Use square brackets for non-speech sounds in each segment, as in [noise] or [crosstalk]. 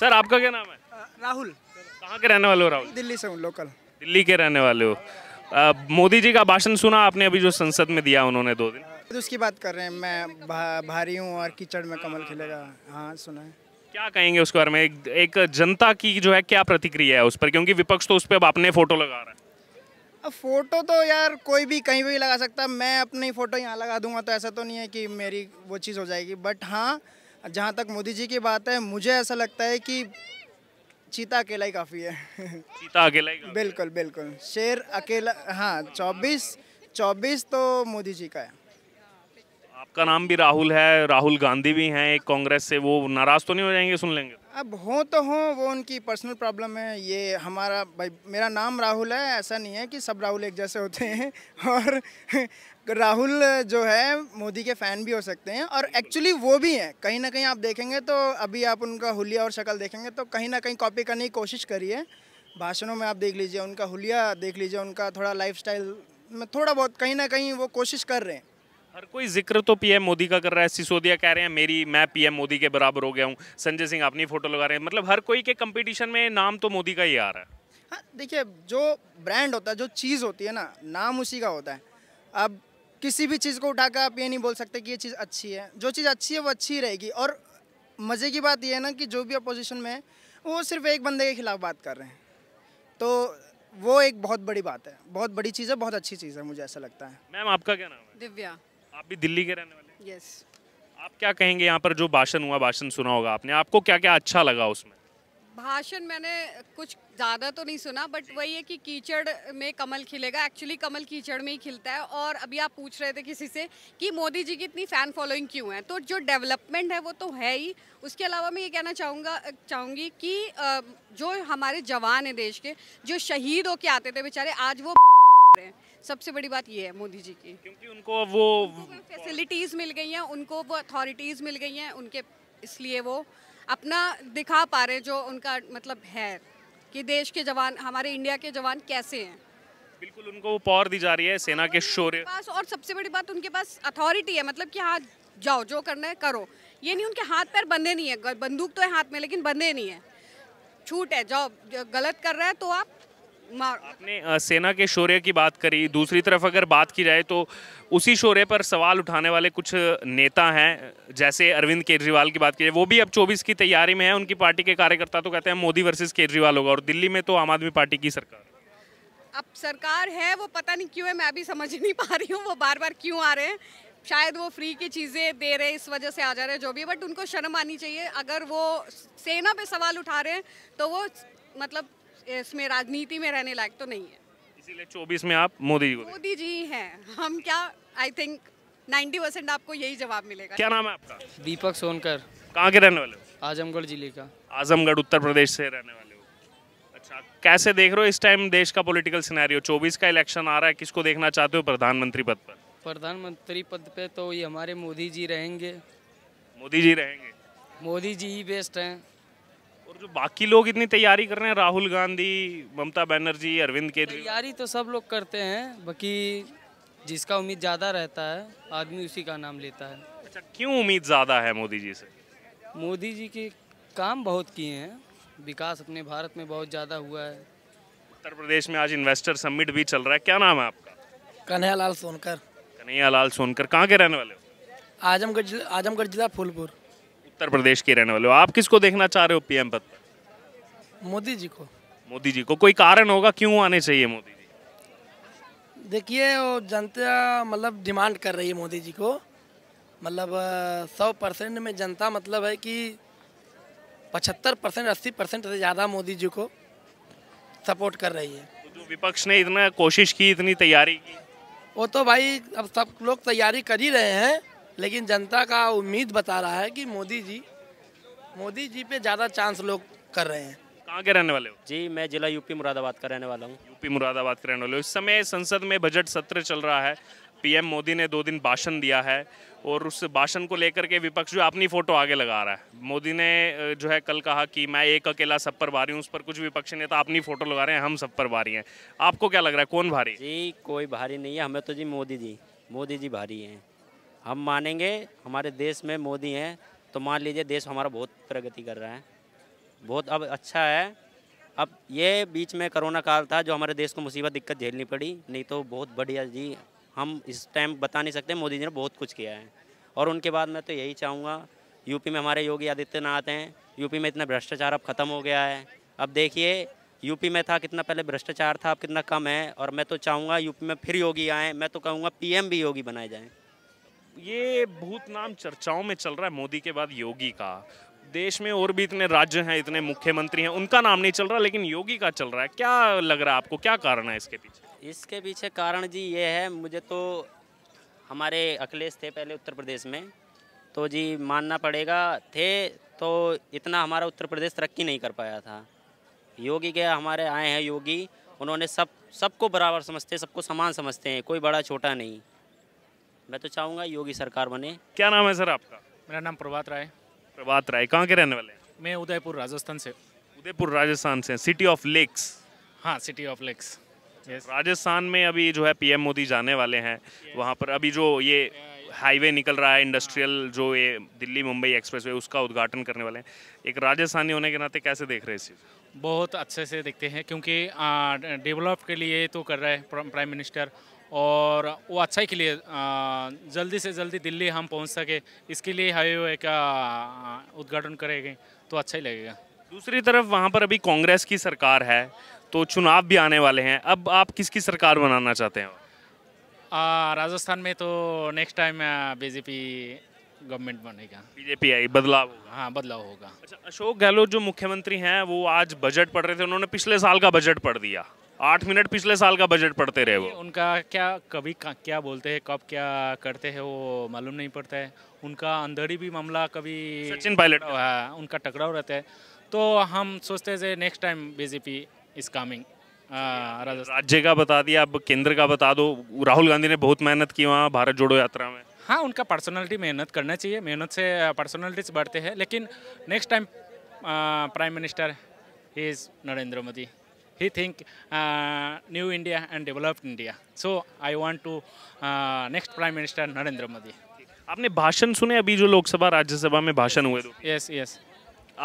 Sir आपका क्या नाम है राहुल कहाँ के रहने वाले हो राहुल दिल्ली से हूँ लोकल दिल्ली के रहने वाले हो मोदी जी का भाषण सुना आपने अभी जो संसद में दिया उन्होंने दो दिन तो उसकी बात कर रहे हैं मैं भा, भारी हूँ और कीचड़ में कमल खिलेगा हाँ सुना है क्या कहेंगे उसके बारे में एक, एक जनता की जो है क्या प्रतिक्रिया है उस पर क्योंकि विपक्ष तो उस पर अब अपने फोटो लगा रहा है अब फोटो तो यार कोई भी कहीं भी लगा सकता मैं अपनी फ़ोटो यहाँ लगा दूंगा तो ऐसा तो नहीं है कि मेरी वो चीज़ हो जाएगी बट हाँ जहाँ तक मोदी जी की बात है मुझे ऐसा लगता है कि चीता अकेला ही काफ़ी है चीता अकेला ही बिल्कुल बिल्कुल शेर अकेला हाँ चौबीस चौबीस तो मोदी जी का है आपका नाम भी राहुल है राहुल गांधी भी हैं एक कांग्रेस से वो नाराज़ तो नहीं हो जाएंगे सुन लेंगे अब हो तो हो वो उनकी पर्सनल प्रॉब्लम है ये हमारा भाई मेरा नाम राहुल है ऐसा नहीं है कि सब राहुल एक जैसे होते हैं और राहुल जो है मोदी के फ़ैन भी हो सकते हैं और एक्चुअली वो भी हैं कहीं ना कहीं आप देखेंगे तो अभी आप उनका हुलिया और शक्ल देखेंगे तो कहीं ना कहीं कॉपी करने की कोशिश करिए भाषणों में आप देख लीजिए उनका हुलिया देख लीजिए उनका थोड़ा लाइफ में थोड़ा बहुत कहीं ना कहीं वो कोशिश कर रहे हैं हर कोई जिक्र तो पीएम मोदी का कर रहा है सिसोदिया कह रहे हैं मेरी मैं पीएम मोदी के बराबर हो गया हूँ संजय सिंह अपनी फोटो लगा रहे हैं मतलब हर कोई के कंपटीशन में नाम तो मोदी का ही आ रहा है हाँ देखिए जो ब्रांड होता है जो चीज़ होती है ना नाम उसी का होता है अब किसी भी चीज़ को उठाकर आप ये नहीं बोल सकते कि ये चीज़ अच्छी है जो चीज़ अच्छी है वो अच्छी ही रहेगी और मज़े की बात यह है ना कि जो भी अपोजिशन में है वो सिर्फ एक बंदे के खिलाफ बात कर रहे हैं तो वो एक बहुत बड़ी बात है बहुत बड़ी चीज़ है बहुत अच्छी चीज़ है मुझे ऐसा लगता है मैम आपका क्या नाम है दिव्या आप भी दिल्ली के रहने वाले यस yes. आप क्या कहेंगे यहाँ पर जो भाषण हुआ भाषण सुना होगा आपने आपको क्या क्या अच्छा लगा उसमें भाषण मैंने कुछ ज़्यादा तो नहीं सुना बट वही है कि कीचड़ में कमल खिलेगा एक्चुअली कमल कीचड़ में ही खिलता है और अभी आप पूछ रहे थे किसी से कि मोदी जी की इतनी फ़ैन फॉलोइंग क्यों है तो जो डेवलपमेंट है वो तो है ही उसके अलावा मैं ये कहना चाहूँगा चाहूँगी कि जो हमारे जवान हैं देश के जो शहीद होके आते थे बेचारे आज वो [laughs] सबसे बड़ी बात ये है मोदी जी की क्योंकि उनको वो फैसिलिटीज़ मिल गई हैं उनको वो अथॉरिटीज़ मिल गई हैं उनके इसलिए वो अपना दिखा पा रहे जो उनका मतलब है कि देश के जवान हमारे इंडिया के जवान कैसे हैं बिल्कुल उनको वो पावर दी जा रही है सेना के शौर्य पास और सबसे बड़ी बात उनके पास अथॉरिटी है मतलब कि हाँ जाओ जो करना है करो ये नहीं उनके हाथ पैर बंधे नहीं है बंदूक तो है हाथ में लेकिन बंधे नहीं है छूट है जाओ गलत कर रहा है तो आप आपने सेना के शौर्य की बात करी दूसरी तरफ अगर बात की जाए तो उसी शौर्य पर सवाल उठाने वाले कुछ नेता हैं जैसे अरविंद केजरीवाल की बात की जाए वो भी अब 24 की तैयारी में है उनकी पार्टी के कार्यकर्ता तो कहते हैं मोदी वर्सेस केजरीवाल होगा और दिल्ली में तो आम आदमी पार्टी की सरकार अब सरकार है वो पता नहीं क्यों है मैं अभी समझ नहीं पा रही हूँ वो बार बार क्यों आ रहे हैं शायद वो फ्री की चीज़ें दे रहे इस वजह से आ जा रहे हैं जो भी बट उनको शर्म आनी चाहिए अगर वो सेना पे सवाल उठा रहे हैं तो वो मतलब इसमें राजनीति में रहने लायक तो नहीं है इसीलिए चौबीस में आप मोदी जी मोदी जी हैं हम क्या आई थिंक 90 परसेंट आपको यही जवाब मिलेगा क्या नाम है आपका दीपक सोनकर कहाँ के रहने वाले आजमगढ़ जिले का आजमगढ़ उत्तर प्रदेश से रहने वाले हो अच्छा कैसे देख रहे हो इस टाइम देश का पॉलिटिकल सिनेरियो 24 का इलेक्शन आ रहा है किसको देखना चाहते हो प्रधानमंत्री पद पर प्रधानमंत्री पद पे तो ये हमारे मोदी जी रहेंगे मोदी जी रहेंगे मोदी जी ही बेस्ट हैं जो बाकी लोग इतनी तैयारी कर रहे हैं राहुल गांधी ममता बनर्जी अरविंद केजरीवाल तैयारी तो सब लोग करते हैं बाकी जिसका उम्मीद ज़्यादा रहता है आदमी उसी का नाम लेता है अच्छा क्यों उम्मीद ज़्यादा है मोदी जी से मोदी जी के काम बहुत किए हैं विकास अपने भारत में बहुत ज़्यादा हुआ है उत्तर प्रदेश में आज इन्वेस्टर समिट भी चल रहा है क्या नाम है आपका कन्हैयालाल सोनकर कन्हैयालाल सोनकर कहाँ के रहने वाले हो आजमगढ़ आजमगढ़ जिला फूलपुर उत्तर प्रदेश के रहने वाले हो आप किसको देखना चाह रहे हो पीएम पद पर मोदी जी को मोदी जी को कोई कारण होगा क्यों आने चाहिए मोदी जी देखिए वो जनता मतलब डिमांड कर रही है मोदी जी को मतलब सौ परसेंट में जनता मतलब है कि पचहत्तर परसेंट अस्सी परसेंट से ज़्यादा मोदी जी को सपोर्ट कर रही है तो जो विपक्ष ने इतना कोशिश की इतनी तैयारी की वो तो भाई अब सब लोग तैयारी कर ही रहे हैं लेकिन जनता का उम्मीद बता रहा है कि मोदी जी मोदी जी पे ज़्यादा चांस लोग कर रहे हैं कहाँ के रहने वाले हो जी मैं जिला यूपी मुरादाबाद का रहने वाला हूँ यूपी मुरादाबाद का रहने वाले इस समय संसद में बजट सत्र चल रहा है पीएम मोदी ने दो दिन भाषण दिया है और उस भाषण को लेकर के विपक्ष जो अपनी फ़ोटो आगे लगा रहा है मोदी ने जो है कल कहा कि मैं एक अकेला सब पर भारी हूँ उस पर कुछ विपक्षी नेता अपनी फ़ोटो लगा रहे हैं हम सब पर भारी हैं आपको क्या लग रहा है कौन भारी जी कोई भारी नहीं है हमें तो जी मोदी जी मोदी जी भारी हैं हम मानेंगे हमारे देश में मोदी हैं तो मान लीजिए देश हमारा बहुत प्रगति कर रहा है बहुत अब अच्छा है अब ये बीच में कोरोना काल था जो हमारे देश को मुसीबत दिक्कत झेलनी पड़ी नहीं तो बहुत बढ़िया जी हम इस टाइम बता नहीं सकते मोदी जी ने बहुत कुछ किया है और उनके बाद मैं तो यही चाहूँगा यूपी में हमारे योगी आदित्यनाथ हैं यूपी में इतना भ्रष्टाचार अब ख़त्म हो गया है अब देखिए यूपी में था कितना पहले भ्रष्टाचार था अब कितना कम है और मैं तो चाहूँगा यूपी में फिर योगी आएँ मैं तो कहूँगा पी भी योगी बनाए जाएँ ये भूत नाम चर्चाओं में चल रहा है मोदी के बाद योगी का देश में और भी इतने राज्य हैं इतने मुख्यमंत्री हैं उनका नाम नहीं चल रहा लेकिन योगी का चल रहा है क्या लग रहा है आपको क्या कारण है इसके पीछे इसके पीछे कारण जी ये है मुझे तो हमारे अखिलेश थे पहले उत्तर प्रदेश में तो जी मानना पड़ेगा थे तो इतना हमारा उत्तर प्रदेश तरक्की नहीं कर पाया था योगी के हमारे आए हैं योगी उन्होंने सब सबको बराबर समझते सबको समान समझते हैं कोई बड़ा छोटा नहीं मैं तो चाहूँगा योगी सरकार बने क्या नाम है सर आपका मेरा नाम प्रभात राय प्रभात राय कहाँ के रहने वाले हैं मैं उदयपुर राजस्थान से उदयपुर राजस्थान से सिटी ऑफ लेक्स हाँ city of lakes yes. Rajasthan में अभी जो है पीएम मोदी जाने वाले हैं yes. वहाँ पर अभी जो ये हाईवे निकल रहा है इंडस्ट्रियल जो ये दिल्ली मुंबई एक्सप्रेसवे उसका उद्घाटन करने वाले हैं एक राजस्थानी होने के नाते कैसे देख रहे हैं इस बहुत अच्छे से देखते हैं क्योंकि डेवलप के लिए तो कर रहे हैं प्राइम मिनिस्टर और वो अच्छाई के लिए जल्दी से जल्दी दिल्ली हम पहुंच सके इसके लिए हाईवे का उद्घाटन करेंगे तो अच्छा ही लगेगा दूसरी तरफ वहाँ पर अभी कांग्रेस की सरकार है तो चुनाव भी आने वाले हैं अब आप किसकी सरकार बनाना चाहते हैं राजस्थान में तो नेक्स्ट टाइम बीजेपी गवर्नमेंट बनेगा बीजेपी आई बदलाव होगा हाँ बदलाव होगा अच्छा अशोक गहलोत जो मुख्यमंत्री हैं वो आज बजट पढ़ रहे थे उन्होंने पिछले साल का बजट पढ़ दिया आठ मिनट पिछले साल का बजट पढ़ते रहे वो उनका क्या कभी क्या बोलते हैं कब क्या करते हैं वो मालूम नहीं पड़ता है उनका अंदर ही भी मामला कभी सचिन पायलट हाँ, उनका टकराव रहता है तो हम सोचते थे next time BJP is coming राज्य का बता दिया अब केंद्र का बता दो राहुल गांधी ने बहुत मेहनत की वहाँ भारत जोड़ो यात्रा में हाँ उनका पर्सनैलिटी मेहनत करना चाहिए मेहनत से पर्सनैलिटी बढ़ते हैं लेकिन next time prime minister is Narendra Modi he think uh, new India and developed India. So I want to uh, next Prime Minister Narendra Modi. आपने भाषण सुने अभी जो लोकसभा राज्यसभा में भाषण हुए दो यस यस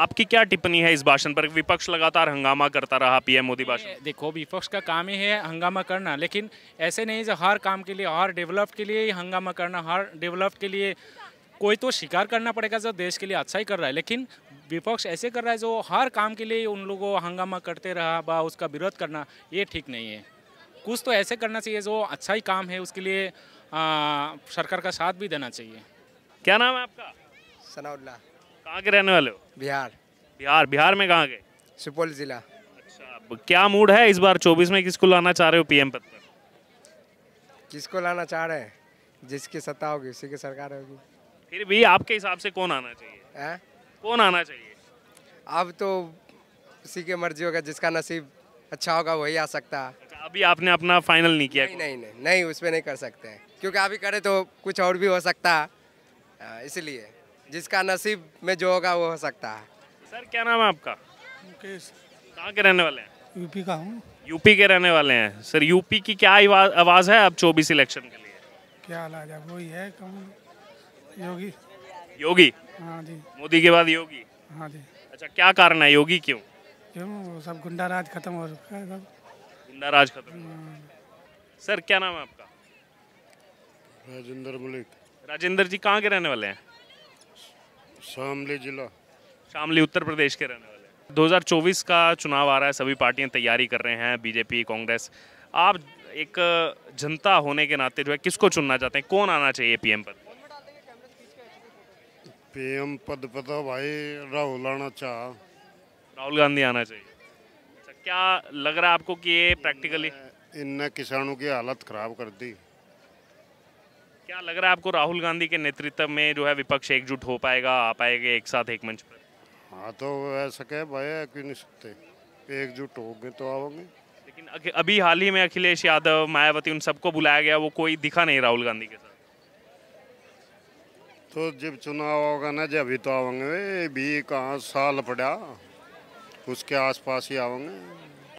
आपकी क्या टिप्पणी है इस भाषण पर विपक्ष लगातार हंगामा करता रहा पीएम मोदी भाषण देखो विपक्ष का काम ही है हंगामा करना लेकिन ऐसे नहीं जो हर काम के लिए हर डेवलप के लिए ही हंगामा करना हर डेवलप के लिए कोई तो शिकार करना पड़ेगा जो देश के लिए अच्छा ही कर रहा है लेकिन विपक्ष ऐसे कर रहा है जो हर काम के लिए उन लोगों हंगामा करते रहा व उसका विरोध करना ये ठीक नहीं है कुछ तो ऐसे करना चाहिए जो अच्छा ही काम है उसके लिए आ, सरकार का साथ भी देना चाहिए क्या नाम है आपका सनाउल्ला कहाँ के रहने वाले हो बिहार बिहार बिहार में कहाँ के सुपौल जिला अच्छा क्या मूड है इस बार चौबीस में किसको लाना चाह रहे हो पीएम पद पर किसको लाना चाह रहे हैं जिसकी सत्ता होगी उसी की सरकार होगी फिर भी आपके हिसाब से कौन आना चाहिए है? कौन आना चाहिए अब तो उसी के मर्जी होगा जिसका नसीब अच्छा होगा वही आ सकता अच्छा, अभी आपने अपना फाइनल नहीं किया नहीं नहीं नहीं, नहीं उसमें नहीं कर सकते हैं क्योंकि अभी करे तो कुछ और भी हो सकता है इसलिए जिसका नसीब में जो होगा वो हो सकता है सर क्या नाम है आपका मुकेश कहाँ के रहने वाले हैं यूपी का हूँ यूपी के रहने वाले हैं सर यूपी की क्या आवाज़ है अब चौबीस इलेक्शन के लिए क्या लाजा वही है कौन योगी योगी हाँ जी मोदी के बाद योगी हाँ जी अच्छा क्या कारण है योगी क्यों क्यों सब गुंडा राज खत्म हो चुका है सब गुंडा राज खत्म हाँ। सर क्या नाम है आपका राजेंद्र मलिक राजेंद्र जी कहाँ के रहने वाले हैं शामली जिला शामली उत्तर प्रदेश के रहने वाले हैं 2024 का चुनाव आ रहा है सभी पार्टियां तैयारी कर रहे हैं बीजेपी कांग्रेस आप एक जनता होने के नाते जो है किसको चुनना चाहते हैं कौन आना चाहिए पीएम पर पीएम पद पर तो भाई राहुल आना चाह राहुल गांधी आना चाहिए अच्छा क्या लग रहा है आपको कि ये प्रैक्टिकली इनने किसानों की हालत खराब कर दी क्या लग रहा है आपको राहुल गांधी के नेतृत्व में जो है विपक्ष एकजुट हो पाएगा आ पाएंगे एक साथ एक मंच पर हाँ तो ऐसा कह भाई क्यों नहीं सकते एकजुट हो गए तो आओगे लेकिन अभी हाल ही में अखिलेश यादव मायावती उन सबको बुलाया गया वो कोई दिखा नहीं राहुल गांधी के साथ तो जब चुनाव होगा ना जब अभी तो आवेंगे भी कहाँ साल पड़ा उसके आसपास ही आवेंगे